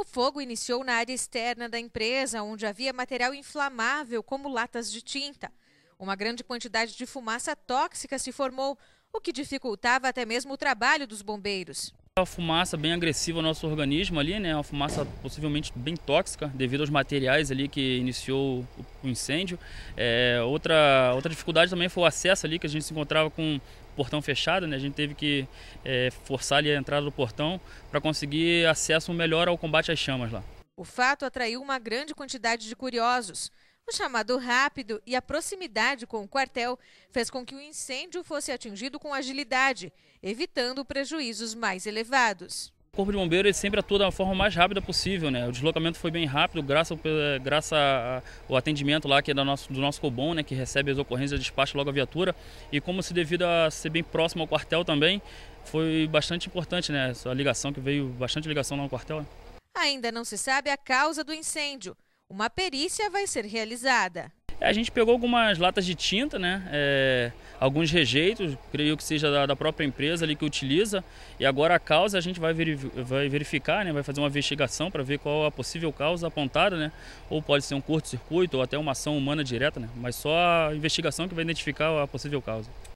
O fogo iniciou na área externa da empresa, onde havia material inflamável, como latas de tinta. Uma grande quantidade de fumaça tóxica se formou, o que dificultava até mesmo o trabalho dos bombeiros. A fumaça bem agressiva ao nosso organismo ali, né? Uma fumaça possivelmente bem tóxica devido aos materiais ali que iniciou o incêndio. É, outra, outra dificuldade também foi o acesso ali, que a gente se encontrava com portão fechado, né? A gente teve que é, forçar ali a entrada do portão para conseguir acesso melhor ao combate às chamas lá. O fato atraiu uma grande quantidade de curiosos. O chamado rápido e a proximidade com o quartel fez com que o incêndio fosse atingido com agilidade, evitando prejuízos mais elevados. Corpo de Bombeiro ele sempre atua da forma mais rápida possível, né? O deslocamento foi bem rápido, graças ao, graças ao atendimento lá que é do nosso, do nosso cobon, né? Que recebe as ocorrências, e despacha logo a viatura. E como se devido a ser bem próximo ao quartel também, foi bastante importante, né? A ligação que veio, bastante ligação lá no quartel. Né? Ainda não se sabe a causa do incêndio. Uma perícia vai ser realizada. A gente pegou algumas latas de tinta, né? É, alguns rejeitos, creio que seja da, da, própria empresa ali que utiliza. E agora a causa a gente vai, vai verificar, né? Vai fazer uma investigação para ver qual a possível causa apontada, né? Ou pode ser um curto-circuito ou até uma ação humana direta, né? Mas só a investigação que vai identificar a possível causa.